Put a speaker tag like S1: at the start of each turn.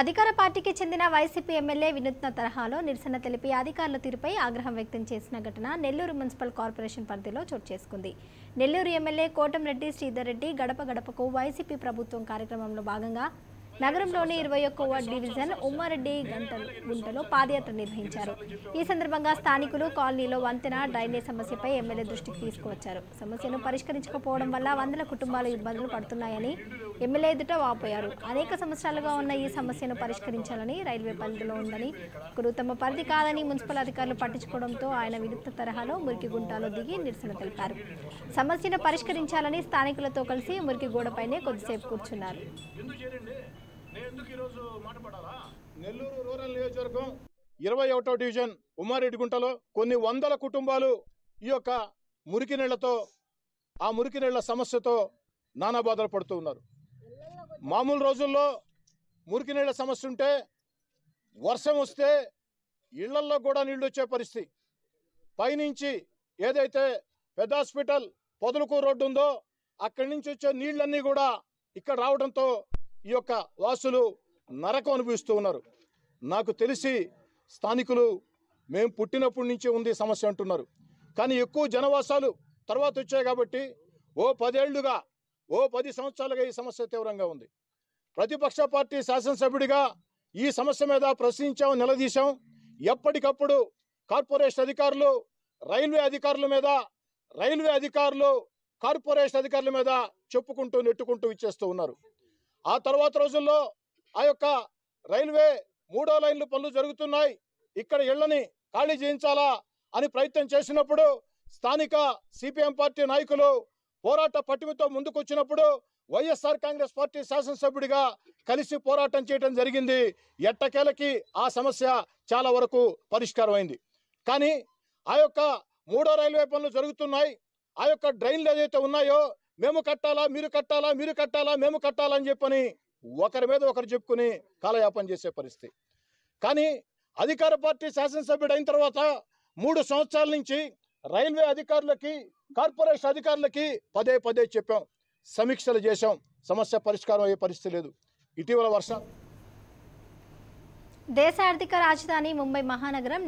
S1: అధికార పార్టీకి చెందిన వైసీపీ ఎమ్మెల్యే వినూత్న తరహాలో నిరసన తెలిపి అధికారుల తీరుపై ఆగ్రహం వ్యక్తం చేసిన ఘటన నెల్లూరు మున్సిపల్ కార్పొరేషన్ పరిధిలో చోటు చేసుకుంది నెల్లూరు ఎమ్మెల్యే కోటంరెడ్డి శ్రీధర్ రెడ్డి గడప గడపకు వైసీపీ ప్రభుత్వం కార్యక్రమంలో భాగంగా నగరంలోని ఇరవై ఒక్క వార్డ్ డివిజన్ ఉమ్మారెడ్డి గుంటలో పాదయాత్ర నిర్వహించారు ఈ సందర్భంగా స్థానికులు కాలనీలో వంతెన డ్రైనేజ్ సమస్యపై ఎమ్మెల్యే దృష్టికి తీసుకువచ్చారు సమస్యను పరిష్కరించకపోవడం వల్ల వందల కుటుంబాలు ఇబ్బందులు పడుతున్నాయని ఎమ్మెల్యే ఎదుట వాపోయారు అనేక సంవత్సరాలుగా ఉన్న ఈ సమస్యను పరిష్కరించాలని రైల్వే పరిధిలో ఉందని ఒకరు తమ పరిధి కాదని మున్సిపల్ అధికారులు పట్టించుకోవడంతో ఆయన విరుద్ధ తరహాలో మురికి గుంటాలో దిగి నిరసన తెలిపారు సమస్యను పరిష్కరించాలని స్థానికులతో కలిసి మురికి గోడపైనే కొద్దిసేపు కూర్చున్నారు
S2: ఎందుకు మాట్లాడాలా నెల్లూరు రూరల్ నియోజకవర్గం ఇరవై ఒకటో డివిజన్ ఉమ్మారెడ్డిగుంటలో కొన్ని వందల కుటుంబాలు ఈ యొక్క మురికి నీళ్లతో ఆ మురికి నీళ్ల సమస్యతో నానా బాధలు పడుతూ ఉన్నారు మామూలు రోజుల్లో మురికి నీళ్ల సమస్య ఉంటే వర్షం వస్తే ఇళ్లల్లో కూడా నీళ్లు వచ్చే పరిస్థితి పైనుంచి ఏదైతే పెద్ద హాస్పిటల్ పొదలకు రోడ్డు ఉందో అక్కడి నుంచి వచ్చే నీళ్ళన్నీ కూడా ఇక్కడ రావడంతో ఈ యొక్క వాసులు నరకం అనుభవిస్తూ ఉన్నారు నాకు తెలిసి స్థానికులు మేము పుట్టినప్పటి నుంచి ఉంది సమస్య అంటున్నారు కానీ ఎక్కువ జనవాసాలు తర్వాత వచ్చాయి కాబట్టి ఓ పదేళ్లుగా ఓ పది సంవత్సరాలుగా ఈ సమస్య తీవ్రంగా ఉంది ప్రతిపక్ష పార్టీ శాసనసభ్యుడిగా ఈ సమస్య మీద ప్రశ్నించాం నిలదీశాం ఎప్పటికప్పుడు కార్పొరేషన్ అధికారులు రైల్వే అధికారుల మీద రైల్వే అధికారులు కార్పొరేషన్ అధికారుల మీద చెప్పుకుంటూ నెట్టుకుంటూ ఇచ్చేస్తూ ఉన్నారు ఆ తర్వాత రోజుల్లో ఆ యొక్క రైల్వే మూడో లైన్లు పనులు జరుగుతున్నాయి ఇక్కడ ఇళ్లని ఖాళీ చేయించాలా అని ప్రయత్నం చేసినప్పుడు స్థానిక సిపిఎం పార్టీ నాయకులు పోరాట పట్టుమతో ముందుకొచ్చినప్పుడు వైఎస్ఆర్ కాంగ్రెస్ పార్టీ శాసనసభ్యుడిగా కలిసి పోరాటం చేయడం జరిగింది ఎట్టకేలకి ఆ సమస్య చాలా వరకు పరిష్కారం అయింది కానీ ఆ యొక్క మూడో రైల్వే పనులు జరుగుతున్నాయి ఆ యొక్క డ్రైన్లు ఏదైతే ఉన్నాయో మేము కట్టాలా మీరు కట్టాలా మీరు కట్టాలా మేము కట్టాలా అని చెప్పని ఒకరి మీద ఒకరు చెప్పుకుని కాలయాపన చేసే పరిస్థితి కానీ అధికార పార్టీ శాసనసభ్యుడు అయిన తర్వాత మూడు సంవత్సరాల నుంచి రైల్వే అధికారులకి కార్పొరేషన్ అధికారులకి పదే పదే చెప్పాం సమీక్షలు చేశాం సమస్య పరిష్కారం అయ్యే పరిస్థితి లేదు ఇటీవల వర్షం
S1: దేశ ఆర్థిక రాజధాని ముంబై మహానగరం